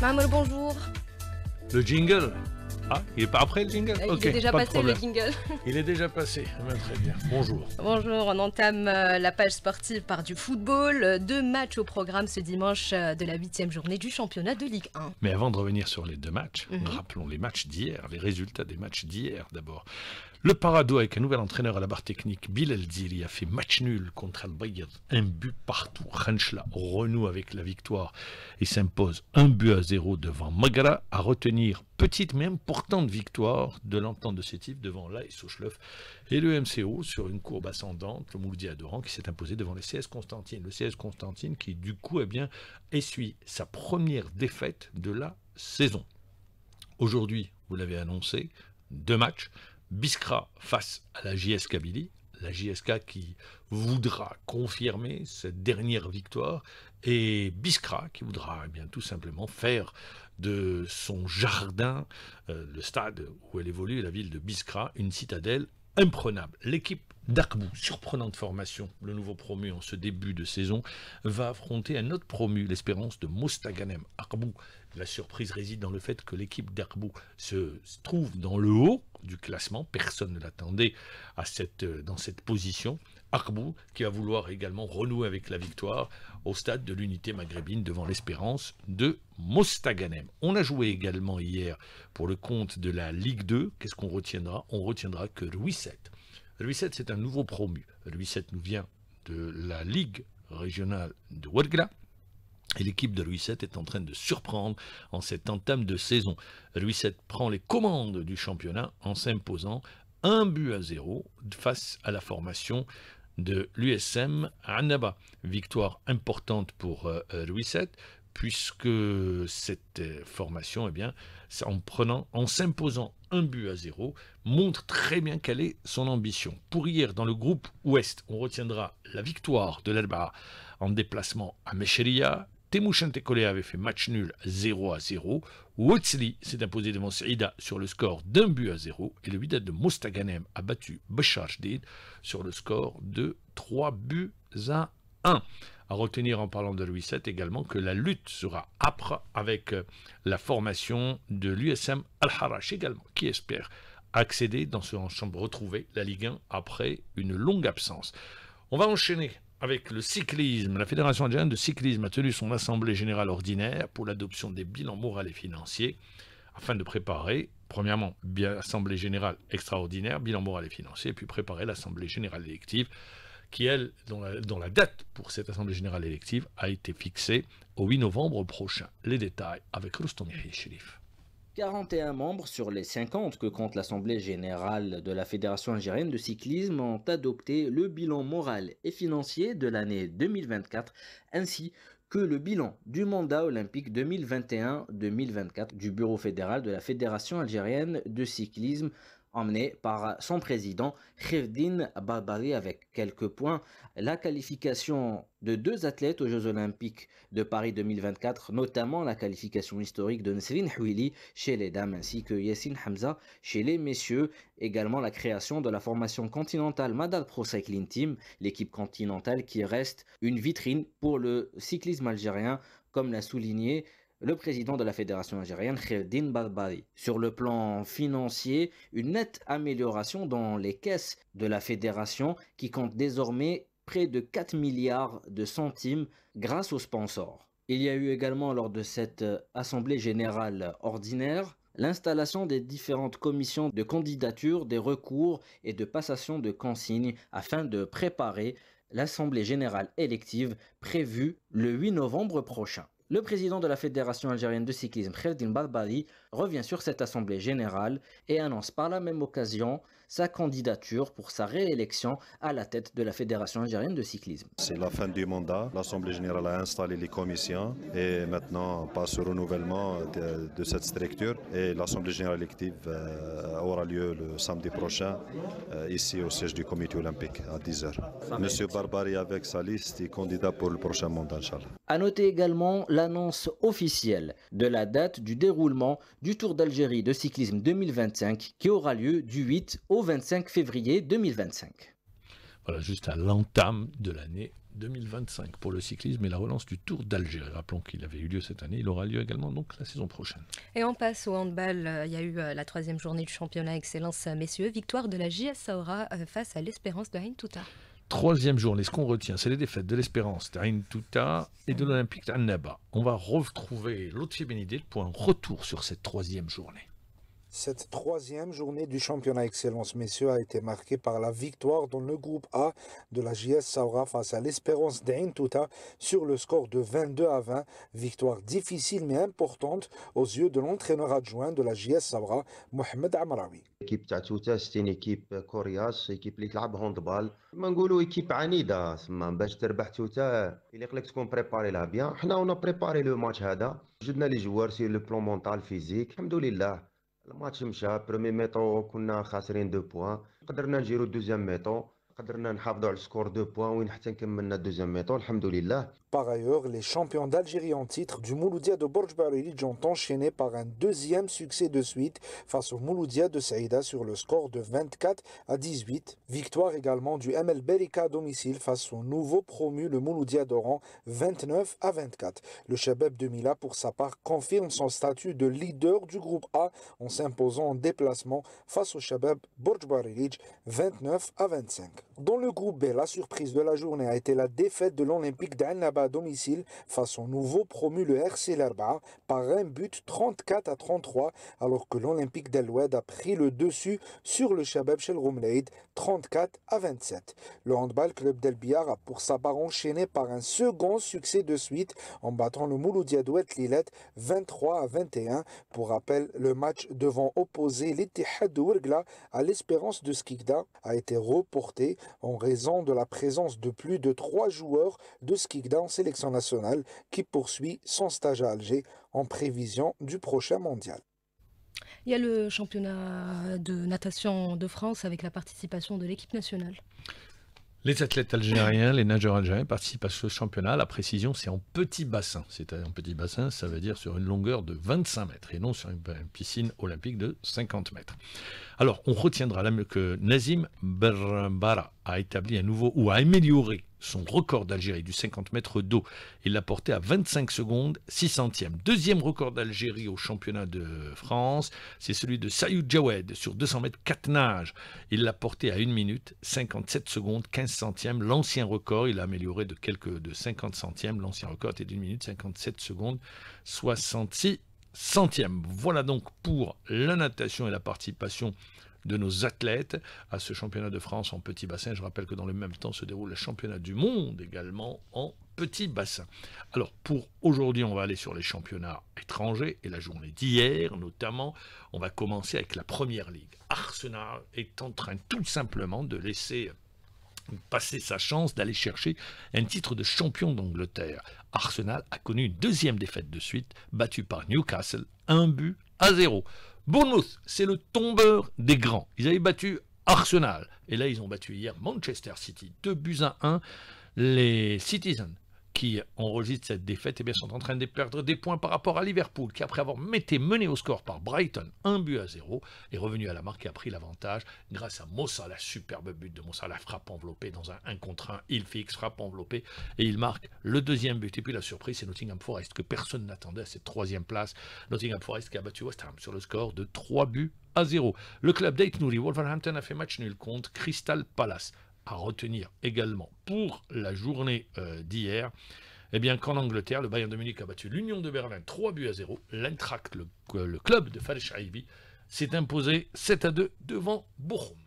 Maman, bonjour. Le jingle Ah, il est pas après le jingle Il est déjà passé le eh jingle. Ben, il est déjà passé, très bien. Bonjour. Bonjour, on entame euh, la page sportive par du football. Euh, deux matchs au programme ce dimanche euh, de la huitième journée du championnat de Ligue 1. Mais avant de revenir sur les deux matchs, mhm. rappelons les matchs d'hier, les résultats des matchs d'hier d'abord. Le Parado, avec un nouvel entraîneur à la barre technique, Bill Ziri a fait match nul contre Al Un but partout. Renchla renoue avec la victoire et s'impose un but à zéro devant Magara à retenir. Petite mais importante victoire de l'entente de ce type devant Laïs Souchleuf et le MCO sur une courbe ascendante, le Mouldi Adoran qui s'est imposé devant les CS Constantine. Le CS Constantine qui, du coup, eh bien, essuie sa première défaite de la saison. Aujourd'hui, vous l'avez annoncé, deux matchs biskra face à la JS Billy, la JSK qui voudra confirmer cette dernière victoire et biskra qui voudra eh bien, tout simplement faire de son jardin, euh, le stade où elle évolue, la ville de biskra une citadelle imprenable. L'équipe d'Arcbou, surprenante formation, le nouveau promu en ce début de saison, va affronter un autre promu, l'espérance de Mostaganem. Akbou. la surprise réside dans le fait que l'équipe d'Arbou se trouve dans le haut du classement. Personne ne l'attendait cette, euh, dans cette position. Arbou, qui va vouloir également renouer avec la victoire au stade de l'unité maghrébine devant l'espérance de Mostaganem. On a joué également hier pour le compte de la Ligue 2. Qu'est-ce qu'on retiendra On retiendra que Ruisset. Ruisset, c'est un nouveau promu. Ruisset nous vient de la Ligue régionale de Ouergla. Et l'équipe de Ruisset est en train de surprendre en cette entame de saison. Ruisset prend les commandes du championnat en s'imposant un but à zéro face à la formation de l'USM à Annaba. Victoire importante pour euh, euh, Louis puisque cette euh, formation, eh bien, en prenant, en s'imposant un but à zéro, montre très bien quelle est son ambition. Pour hier, dans le groupe Ouest, on retiendra la victoire de l'Alba en déplacement à Mecheria, Temouchen Tekolé avait fait match nul 0 à 0. Wotsli s'est imposé devant Saïda sur le score d'un but à 0. Et le Wydad de Mostaganem a battu Besharshdid sur le score de 3 buts à 1. À retenir en parlant de Louis VII également que la lutte sera âpre avec euh, la formation de l'USM Al-Harash également, qui espère accéder dans ce ensemble retrouver la Ligue 1 après une longue absence. On va enchaîner avec le cyclisme. La Fédération Indienne de cyclisme a tenu son assemblée générale ordinaire pour l'adoption des bilans moraux et financiers afin de préparer, premièrement, l'assemblée générale extraordinaire, bilan moral et financier, et puis préparer l'assemblée générale élective qui, elle, dont la, date pour cette assemblée générale élective a été fixée au 8 novembre prochain. Les détails avec les Shérif. 41 membres sur les 50 que compte l'Assemblée générale de la Fédération algérienne de cyclisme ont adopté le bilan moral et financier de l'année 2024 ainsi que le bilan du mandat olympique 2021-2024 du Bureau fédéral de la Fédération algérienne de cyclisme emmené par son président Khevdin Barbari avec quelques points. La qualification de deux athlètes aux Jeux Olympiques de Paris 2024, notamment la qualification historique de Nsrin Houili chez les dames ainsi que Yassine Hamza chez les messieurs. Également la création de la formation continentale Madal Pro Cycling Team, l'équipe continentale qui reste une vitrine pour le cyclisme algérien comme l'a souligné le président de la Fédération algérienne, Khedin Barbari. Sur le plan financier, une nette amélioration dans les caisses de la Fédération qui compte désormais près de 4 milliards de centimes grâce aux sponsors. Il y a eu également lors de cette euh, Assemblée générale ordinaire l'installation des différentes commissions de candidature, des recours et de passation de consignes afin de préparer l'Assemblée générale élective prévue le 8 novembre prochain. Le président de la Fédération algérienne de cyclisme, Kheldin Barbari, revient sur cette assemblée générale et annonce par la même occasion sa candidature pour sa réélection à la tête de la Fédération algérienne de cyclisme. C'est la fin du mandat. L'Assemblée générale a installé les commissions et maintenant passe au renouvellement de, cette structure. Et l'Assemblée générale élective euh, aura lieu le samedi prochain euh, ici au siège du comité olympique à 10h. Monsieur Barbari avec sa liste est candidat pour le prochain mandat, Inch'Allah. À noter également l'annonce officielle de la date du déroulement du Tour d'Algérie de cyclisme 2025 qui aura lieu du 8 au 25 février 2025. Voilà, juste à l'entame de l'année 2025 pour le cyclisme et la relance du Tour d'Algérie. Rappelons qu'il avait eu lieu cette année, il aura lieu également donc la saison prochaine. Et on passe au handball. Il y a eu euh, la troisième journée du championnat Excellence euh, messieurs, victoire de la JS Saora euh, face à l'Espérance de Hain Touta. Troisième journée, ce qu'on retient, c'est les défaites de l'Espérance d'Ain Touta et de l'Olympique d'Annaba. On va retrouver Lotfi féminité pour un retour sur cette troisième journée. Cette troisième journée du championnat Excellence, messieurs, a été marquée par la victoire dans le groupe A de la JS Saura face à l'Espérance Tuta sur le score de 22 à 20. Victoire difficile mais importante aux yeux de l'entraîneur adjoint de la JS Saura, Mohamed Amraoui. L'équipe تاع c'est une équipe coriace, une équipe qui اللي handball. هاندبال c'est une équipe عنيده تما باش تربح Il اللي قلك préparé là لها bien. on on préparé préparé match match. Je donne les joueurs sur le plan mental physique. Alhamdoulilah. الماتش مشى برومي ميطو كنا خاسرين دو بوان قدرنا نجيرو دوزيام ميطو Par ailleurs, les champions d'Algérie en titre du Mouloudia de Borj ont enchaîné par un deuxième succès de suite face au Mouloudia de Saïda sur le score de 24 à 18. Victoire également du ML Berika à domicile face au nouveau promu le Mouloudia d'Oran 29 à 24. Le Chabab de Mila pour sa part confirme son statut de leader du groupe A en s'imposant en déplacement face au Chabab Borj 29 à 25. Dans le groupe B, la surprise de la journée a été la défaite de l'Olympique d'Annaba à domicile face au nouveau promu le RC Lerba par un but 34 à 33 alors que l'Olympique Wed a pris le dessus sur le Chabab Shel 34 à 27. Le handball club d'El Biar a pour sa part enchaîné par un second succès de suite en battant le Mouloudia Douette Lillet 23 à 21. Pour rappel, le match devant opposer l'Ittihad de à l'espérance de Skikda a été reporté en raison de la présence de plus de trois joueurs de Skikda en sélection nationale qui poursuit son stage à Alger en prévision du prochain mondial. Il y a le championnat de natation de France avec la participation de l'équipe nationale. Les athlètes algériens, les nageurs algériens participent à ce championnat. La précision, c'est en petit bassin. C'est-à-dire en petit bassin, ça veut dire sur une longueur de 25 mètres et non sur une piscine olympique de 50 mètres. Alors, on retiendra que Nazim Berbara a établi un nouveau ou a amélioré son record d'Algérie du 50 mètres d'eau. Il l'a porté à 25 secondes 6 centièmes. Deuxième record d'Algérie au championnat de France, c'est celui de Sayoud Jawed sur 200 mètres 4 nages. Il l'a porté à 1 minute 57 secondes 15 centièmes. L'ancien record, il a amélioré de quelques de 50 centièmes. L'ancien record était d'une minute 57 secondes 66 centièmes. Voilà donc pour la natation et la participation de nos athlètes à ce championnat de France en petit bassin. Je rappelle que dans le même temps se déroule le championnat du monde également en petit bassin. Alors pour aujourd'hui, on va aller sur les championnats étrangers et la journée d'hier notamment, on va commencer avec la première ligue. Arsenal est en train tout simplement de laisser passer sa chance d'aller chercher un titre de champion d'Angleterre. Arsenal a connu une deuxième défaite de suite, battue par Newcastle, un but à zéro. Bournemouth, c'est le tombeur des grands. Ils avaient battu Arsenal. Et là, ils ont battu hier Manchester City. 2 buts à 1. Les Citizens qui enregistrent cette défaite eh bien, sont en train de perdre des points par rapport à Liverpool, qui après avoir été mené au score par Brighton un but à zéro, est revenu à la marque et a pris l'avantage grâce à Mossa, la superbe but de Mossa, la frappe enveloppée dans un 1 contre 1, il fixe, frappe enveloppée, et il marque le deuxième but. Et puis la surprise, c'est Nottingham Forest, que personne n'attendait à cette troisième place. Nottingham Forest qui a battu West Ham sur le score de 3 buts à 0. Le club d'Aitnouri, Wolverhampton a fait match nul contre Crystal Palace à retenir également pour la journée euh, d'hier, eh bien qu'en Angleterre, le Bayern de Munich a battu l'Union de Berlin 3 buts à 0. L'intract, le, club de Falschaibi, s'est imposé 7 à 2 devant Bochum.